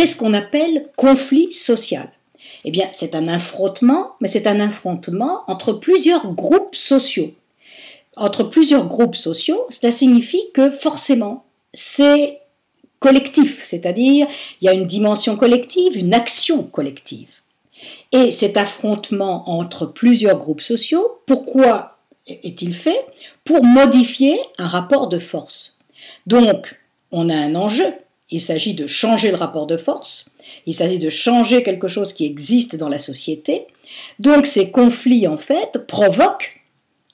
Qu'est-ce qu'on appelle conflit social Eh bien, c'est un affrontement, mais c'est un affrontement entre plusieurs groupes sociaux. Entre plusieurs groupes sociaux, cela signifie que forcément, c'est collectif, c'est-à-dire il y a une dimension collective, une action collective. Et cet affrontement entre plusieurs groupes sociaux, pourquoi est-il fait Pour modifier un rapport de force. Donc, on a un enjeu, il s'agit de changer le rapport de force, il s'agit de changer quelque chose qui existe dans la société. Donc ces conflits, en fait, provoquent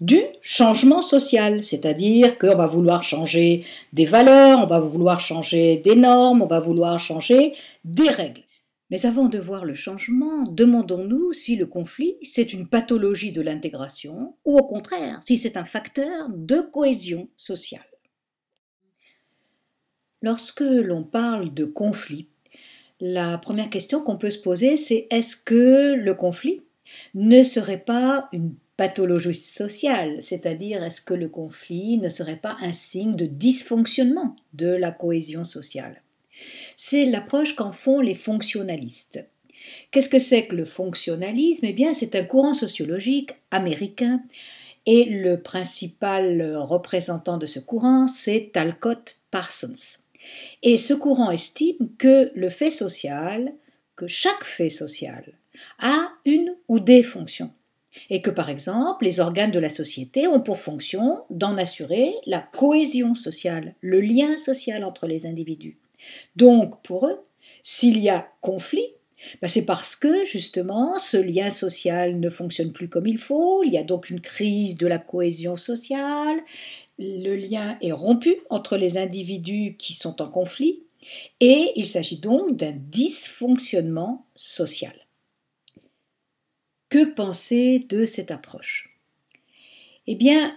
du changement social, c'est-à-dire qu'on va vouloir changer des valeurs, on va vouloir changer des normes, on va vouloir changer des règles. Mais avant de voir le changement, demandons-nous si le conflit, c'est une pathologie de l'intégration ou au contraire, si c'est un facteur de cohésion sociale. Lorsque l'on parle de conflit, la première question qu'on peut se poser, c'est est-ce que le conflit ne serait pas une pathologie sociale, c'est-à-dire est-ce que le conflit ne serait pas un signe de dysfonctionnement de la cohésion sociale C'est l'approche qu'en font les fonctionnalistes. Qu'est-ce que c'est que le fonctionnalisme Eh bien, c'est un courant sociologique américain et le principal représentant de ce courant, c'est Talcott Parsons. Et ce courant estime que le fait social, que chaque fait social, a une ou des fonctions, et que par exemple les organes de la société ont pour fonction d'en assurer la cohésion sociale, le lien social entre les individus. Donc pour eux, s'il y a conflit, bah, c'est parce que justement ce lien social ne fonctionne plus comme il faut, il y a donc une crise de la cohésion sociale, le lien est rompu entre les individus qui sont en conflit, et il s'agit donc d'un dysfonctionnement social. Que penser de cette approche Eh bien,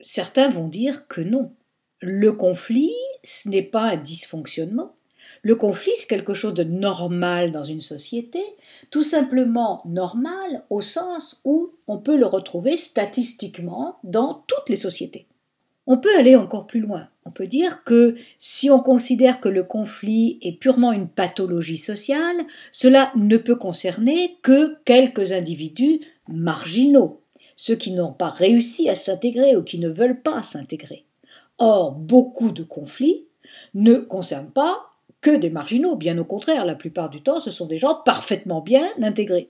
certains vont dire que non. Le conflit, ce n'est pas un dysfonctionnement, le conflit, c'est quelque chose de normal dans une société, tout simplement normal au sens où on peut le retrouver statistiquement dans toutes les sociétés. On peut aller encore plus loin. On peut dire que si on considère que le conflit est purement une pathologie sociale, cela ne peut concerner que quelques individus marginaux, ceux qui n'ont pas réussi à s'intégrer ou qui ne veulent pas s'intégrer. Or, beaucoup de conflits ne concernent pas que des marginaux, bien au contraire, la plupart du temps, ce sont des gens parfaitement bien intégrés.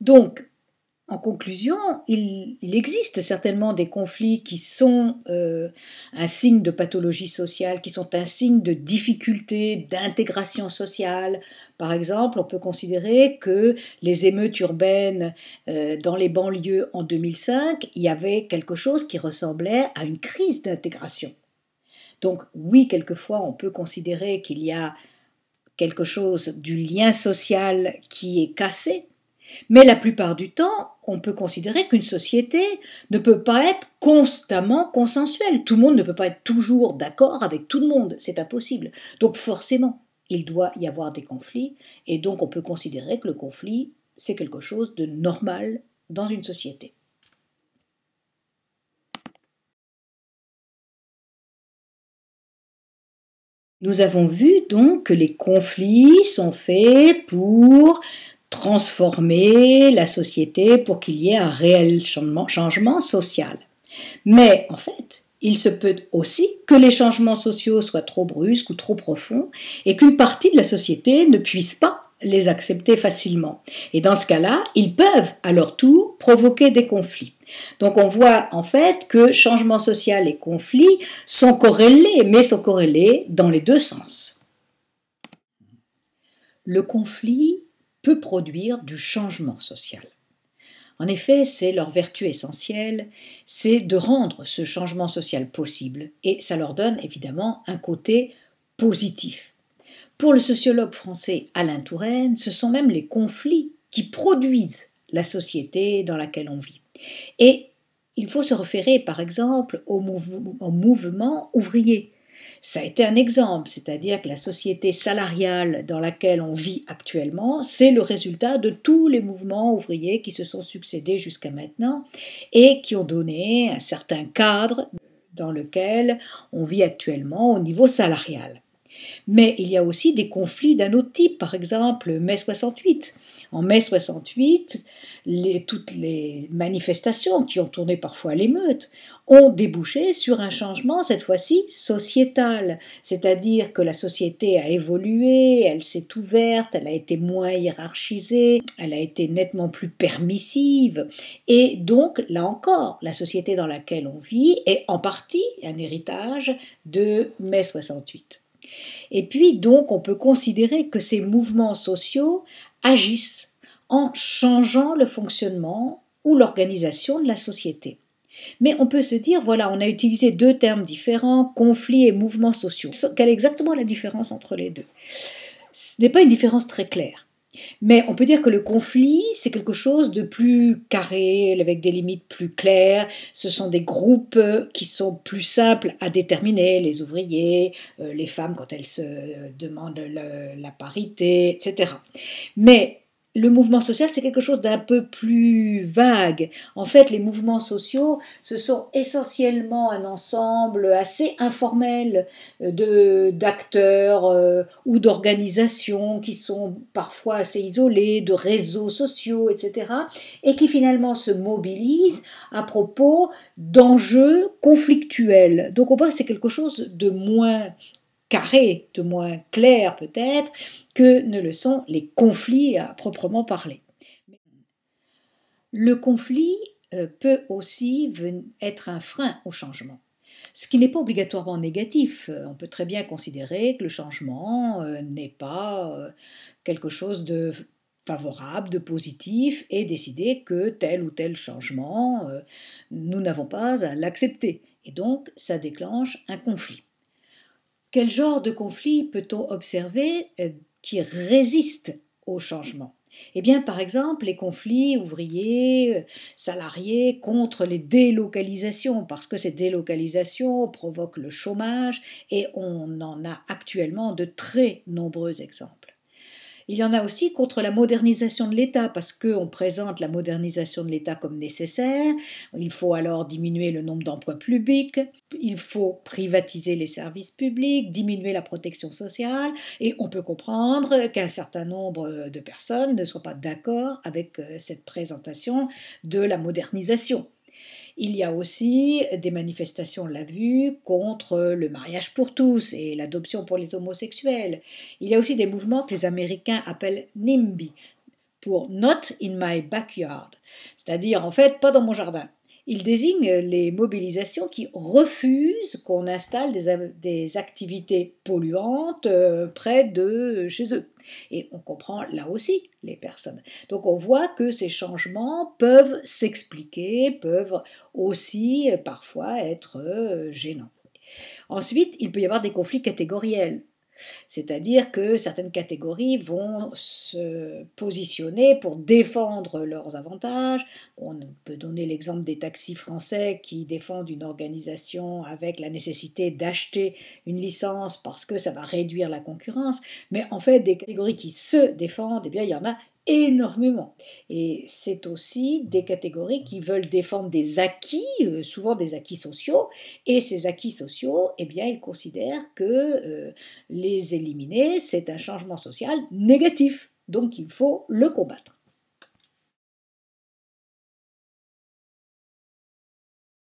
Donc, en conclusion, il, existe certainement des conflits qui sont euh, un signe de pathologie sociale, qui sont un signe de difficulté d'intégration sociale. Par exemple, on peut considérer que les émeutes urbaines euh, dans les banlieues en 2005, il y avait quelque chose qui ressemblait à une crise d'intégration donc oui, quelquefois, on peut considérer qu'il y a quelque chose du lien social qui est cassé, mais la plupart du temps, on peut considérer qu'une société ne peut pas être constamment consensuelle. Tout le monde ne peut pas être toujours d'accord avec tout le monde, c'est impossible. Donc forcément, il doit y avoir des conflits, et donc on peut considérer que le conflit, c'est quelque chose de normal dans une société. Nous avons vu donc que les conflits sont faits pour transformer la société, pour qu'il y ait un réel changement, changement social. Mais en fait, il se peut aussi que les changements sociaux soient trop brusques ou trop profonds et qu'une partie de la société ne puisse pas les accepter facilement. Et dans ce cas-là, ils peuvent à leur tour provoquer des conflits. Donc on voit en fait que changement social et conflit sont corrélés, mais sont corrélés dans les deux sens. Le conflit peut produire du changement social. En effet, c'est leur vertu essentielle, c'est de rendre ce changement social possible, et ça leur donne évidemment un côté positif. Pour le sociologue français Alain Touraine, ce sont même les conflits qui produisent la société dans laquelle on vit. Et il faut se référer par exemple au, mouvement ouvrier. Ça a été un exemple, c'est-à-dire que la société salariale dans laquelle on vit actuellement, c'est le résultat de tous les mouvements ouvriers qui se sont succédés jusqu'à maintenant et qui ont donné un certain cadre dans lequel on vit actuellement au niveau salarial. Mais il y a aussi des conflits d'un autre type, par exemple mai 68. En mai 68, toutes les manifestations qui ont tourné parfois à l'émeute ont débouché sur un changement, cette fois-ci sociétal, c'est-à-dire que la société a évolué, elle s'est ouverte, elle a été moins hiérarchisée, elle a été nettement plus permissive, et donc là encore, la société dans laquelle on vit est en partie un héritage de mai 68. Et puis donc on peut considérer que ces mouvements sociaux agissent en changeant le fonctionnement ou l'organisation de la société. Mais on peut se dire, voilà, on a utilisé deux termes différents, conflits et mouvements sociaux. Quelle est exactement la différence entre les deux Ce n'est pas une différence très claire. Mais on peut dire que le conflit, c'est quelque chose de plus carré, avec des limites plus claires. Ce sont des groupes euh, qui sont plus simples à déterminer, les ouvriers, euh, les femmes quand elles se demandent la parité, etc. Mais le mouvement social, c'est quelque chose d'un peu plus vague. En fait, les mouvements sociaux, ce sont essentiellement un ensemble assez informel euh, de d'acteurs euh, ou d'organisations qui sont parfois assez isolés, de réseaux sociaux, etc., et qui finalement se mobilisent à propos d'enjeux conflictuels. Donc on voit c'est quelque chose de moins carrés, de moins clair peut-être, que ne le sont les conflits à proprement parler. Le conflit euh, peut aussi être un frein au changement. Ce qui n'est pas obligatoirement négatif. Euh, on peut très bien considérer que le changement euh, n'est pas quelque chose de favorable, de positif, et décider que tel ou tel changement, nous n'avons pas à l'accepter. Et donc, ça déclenche un conflit. Quel genre de conflit peut-on observer euh, qui résiste au changement eh bien, par exemple, les conflits ouvriers, euh, salariés contre les délocalisations, parce que ces délocalisations provoquent le chômage, et on en a actuellement de très nombreux exemples. Il y en a aussi contre la modernisation de l'État, parce qu'on présente la modernisation de l'État comme nécessaire. Il faut alors diminuer le nombre d'emplois publics, il faut privatiser les services publics, diminuer la protection sociale, et on peut comprendre qu'un certain nombre de personnes ne soient pas d'accord avec euh, cette présentation de la modernisation. Il y a aussi des manifestations, on l'a vu, contre le mariage pour tous et l'adoption pour les homosexuels. Il y a aussi des mouvements que les Américains appellent NIMBY, pour Not in My Backyard, c'est-à-dire en fait pas dans mon jardin. Il désigne les mobilisations qui refusent qu'on installe des, activités polluantes euh, près de chez eux. Et on comprend là aussi les personnes. Donc on voit que ces changements peuvent s'expliquer, peuvent aussi euh, parfois être euh, gênants. Ensuite, il peut y avoir des conflits catégoriels. C'est-à-dire que certaines catégories vont se positionner pour défendre leurs avantages. On peut donner l'exemple des taxis français qui défendent une organisation avec la nécessité d'acheter une licence parce que ça va réduire la concurrence. Mais en fait, des catégories qui se défendent, et eh bien, il y en a énormément. Et c'est aussi des catégories qui veulent défendre des acquis, euh, souvent des acquis sociaux, et ces acquis sociaux, eh bien, ils considèrent que euh, les éliminer, c'est un changement social négatif. Donc il faut le combattre.